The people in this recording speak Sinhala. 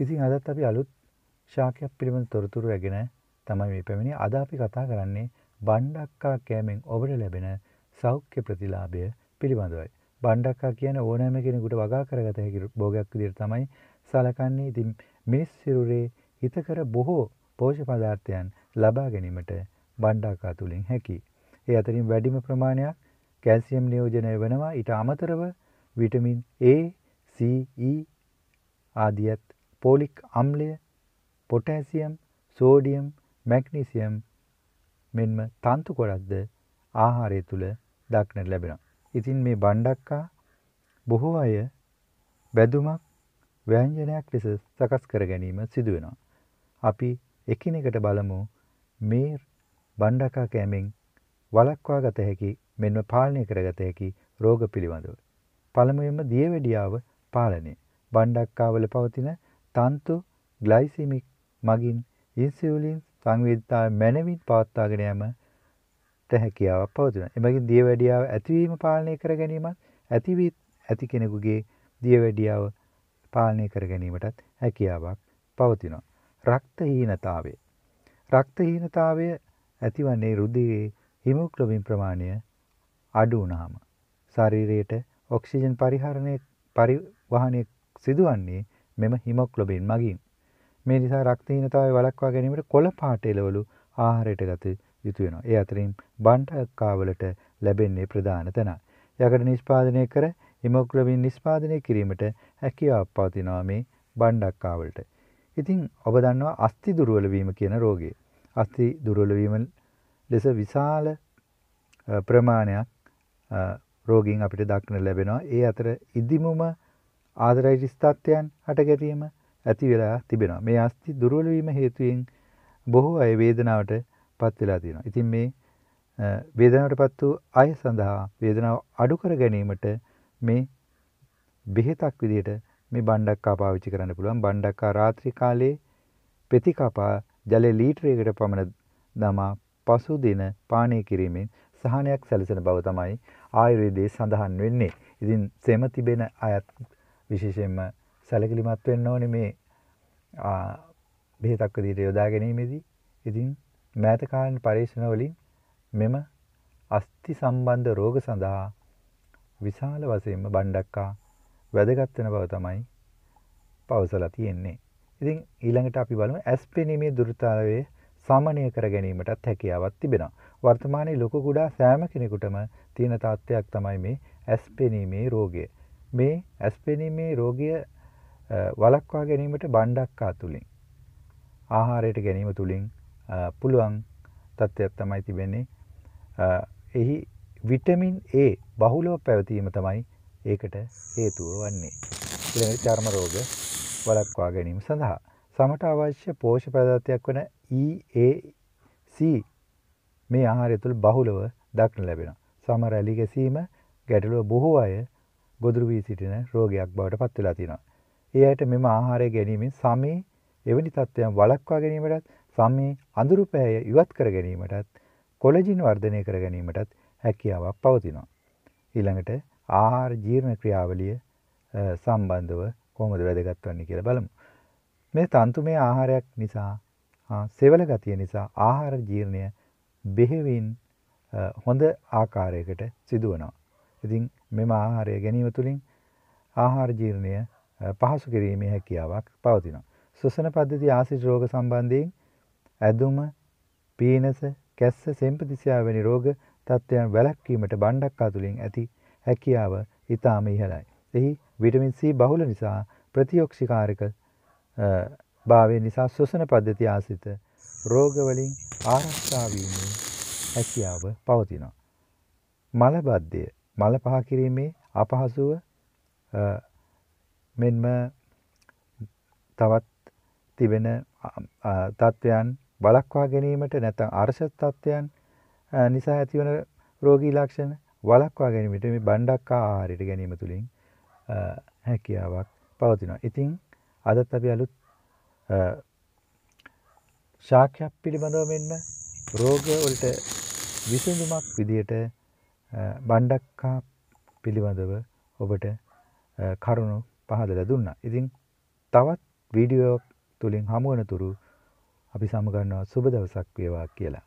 ඉතින් අදත් අපි අලුත් ශාකයක් පිළිබඳ තොරතුරු ඇගෙන තමයි මේ පැමිණි අද අපි කතා කරන්නේ බණ්ඩක්කා කෑමෙන් ඔබට ලැබෙන සෞඛ්‍ය ප්‍රතිලාභය පිළිබඳවයි. බණ්ඩක්කා කියන ඕනෑම කෙනෙකුට වගා කරගත හැකි භෝගයක් විදිහට තමයි සලකන්නේ. ඉතින් මිනිස් සිරුරේ හිතකර බොහෝ පෝෂ්‍ය පදාර්ථයන් ලබා ගැනීමට බණ්ඩක්කා තුලින් හැකියි. ඒ අතරින් වැඩිම ප්‍රමාණයක් කැල්සියම් නියෝජනය වෙනවා. ඊට අමතරව විටමින් A, C, E ආදියත් පෝලික් අම්ලය පොටෑසියම් සෝඩියම් මැක්නීසියම් මෙන්ම තන්තු කොටක්ද ආහාරය තුළ දක්නට ලැබෙනවා. ඉතින් මේ බණ්ඩක්කා බොහෝ අය බැදුමක් ව්‍යංජනයක් ලෙස සකස් කර ගැනීම සිදු වෙනවා. අපි එකිනෙකට බලමු මේ බණ්ඩකා කෑමෙන් වළක්වා ගත හැකි මෙන්ම පාලනය කරගත හැකි රෝග පිළිබඳව. පළමුවෙන්ම දියවැඩියාව පාලනය. බණ්ඩක්කාවල පවතින තන්තු ග්ලයිසිමික් මගින් ඉන්සියුලින් සංවේදීතාවය මැනවින් පවත්වාගෙන යාමට හැකියාවක් පවතුන. එමගින් දියවැඩියාව ඇතිවීම පාලනය කර ගැනීමත් ඇති ඇති කෙනෙකුගේ දියවැඩියාව පාලනය කර ගැනීමටත් හැකියාවක් පවතිනවා. රක්තහීනතාවය. රක්තහීනතාවය ඇතිවන්නේ රුධිරයේ හිමොග්ලොබින් ප්‍රමාණය අඩු වුණාම. ශරීරයට ඔක්සිජන් පරිහරණය පරිවහනය සිදුවන්නේ මෙම හිමොග්ලොබින් මගින්. මේ නිසා රක්තහීනතාවය වළක්වා ගැනීමට කොළ පාට එළවලු ආහාරයට ගත යුතු වෙනවා. ඒ අතරින් බණ්ඩකාවලට ලැබෙන්නේ ප්‍රධාන තැන. යකට නිෂ්පාදනය කර හිමොග්ලොබින් නිෂ්පාදනය කිරීමට හැකියාව පවතිනවා මේ බණ්ඩක්කාවලට. ඉතින් ඔබ දන්නවා අස්ථි දුර්වල වීම කියන රෝගය. අස්ථි දුර්වල වීම ලෙස විශාල ප්‍රමාණයක් රෝගීන් අපිට දක්න ලැබෙනවා. ඒ අතර ඉදිමුම ආදරයිටිස් තත්ත්වයන් හටගැරීම ඇති වෙලා තිබෙනවා. මේ අස්ථි දුර්වල වීම හේතුවෙන් බොහෝ අය වේදනාවට පත් වෙලා තියෙනවා. ඉතින් මේ වේදනාවටපත් වූ අය සඳහා වේදනාව අඩු කර ගැනීමට මේ බෙහෙතක් විදිහට මේ බණ්ඩක්කා පාවිච්චි කරන්න පුළුවන්. බණ්ඩක්කා රාත්‍රී කාලයේ පෙති කපා ජලයේ ලීටරයකට පමණ දමා පසු දින පානය කිරීමෙන් සහනයක් සැලසෙන බව තමයි ආයුර්වේදයේ සඳහන් වෙන්නේ. ඉතින් සෙම තිබෙන අයත් විශේෂයෙන්ම සැලකිලිමත් වෙන්න ඕනේ මේ බෙහෙතක් විදිහට යොදා ගැනීමේදී. ඉතින් මෑත කාලින පරීක්ෂණ වලින් මෙම අස්ථි සම්බන්ධ රෝග සඳහා විශාල වශයෙන්ම බණ්ඩක්කා වැදගත් වෙන බව තමයි පවසලා තියෙන්නේ. ඉතින් ඊළඟට අපි බලමු ඇස්පෙනීමේ දුර්තාවයේ සමනය කර ගැනීමටත් හැකියාවක් තිබෙනවා. වර්තමානයේ ලොකු කුඩා සෑම කෙනෙකුටම තියෙන තත්ත්වයක් තමයි මේ ඇස්පෙනීමේ රෝගය. මේ ඇස්පෙනීමේ රෝගය වළක්වා ගැනීමට බණ්ඩක්කා තුලින් ආහාරයට ගැනීම තුලින් පුළුවන් තත්ත්වයක් තමයි තිබෙන්නේ. එහි විටමින් A බහුලව පැවතීම තමයි ඒකට හේතුව වන්නේ. ඊළඟට චර්ම රෝග වළක්වා ගැනීම සඳහා සමට අවශ්‍ය පෝෂ්‍ය පදාර්ථයක් වන EAC මේ ආහාරය තුළ බහුලව දක්න ලැබෙනවා. සමර ඇලි ගැසීම ගැටලුව බොහෝ අය ගොදුරු වී සිටින රෝගයක් බවට පත් වෙලා තියෙනවා. ඒ අයට මෙම ආහාරය ගැනීමෙන් සමේ එවැනි තත්ත්වයන් වළක්වා ගැනීමටත් සමේ අඳුරු පැය ඉවත් කර ගැනීමටත් කොලජින් වර්ධනය කර ගැනීමටත් හැකියාවක් පවතිනවා. ඊළඟට ආහාර ජීර්ණ ක්‍රියාවලිය සම්බන්ධව කොහොමද වැදගත් වෙන්නේ කියලා බලමු. මේ තන්තුමය ආහාරයක් නිසා සෙවල ගතිය නිසා ආහාර ජීර්ණය බෙහෙවින් හොඳ ආකාරයකට සිදුවනවා. ඉතින් මෙම ආහාරය ගැනීම තුළින් ආහාර ජීර්ණය පහසු කිරීමේ හැකියාවක් පවතිනවා. ශ්වසන පද්ධති ආසිඩ් රෝග සම්බන්ධයෙන් ඇදුම, පීනස, කැස්ස, සෙම්පතිසියා වැනි රෝග තත්ත්වයන් වැළැක්වීමට බණ්ඩක් අතුලින් ඇති හැකියාව ඉතාම ඉහළයි. එහි විටමින් C බහුල නිසා ප්‍රතිඔක්සිකාරක භාවය නිසා ශ්වසන පද්ධති ආසිත රෝගවලින් ආරක්ෂා වීමේ හැකියාව පවතිනවා. මලබද්ධය මල පහ කිරීමේ අපහසුව මෙන්ම තවත් තිබෙන තත්ත්වයන් වළක්වා ගැනීමට නැත්නම් අර්ශ තත්ත්වයන් නිසා ඇතිවන රෝගී ලක්ෂණ වළක්වා ගැනීමට මේ බණ්ඩක් ආහාරයට ගැනීම තුළින් හැකියාවක් පවතිනවා. ඉතින් අදත් අපි අලුත් ශාක්‍යයක් පිළිබඳව මෙන්ම රෝග වලට විසඳුමක් විදියට බණ්ඩක්කා පිළිබඳව ඔබට කරුණු පහදල දුන්න. ඉතින් තවත් වීඩියෝක් තුළින් හමුවනතුරු අපි සමගන්නවා සුබ දවසක් වේවා කියලා.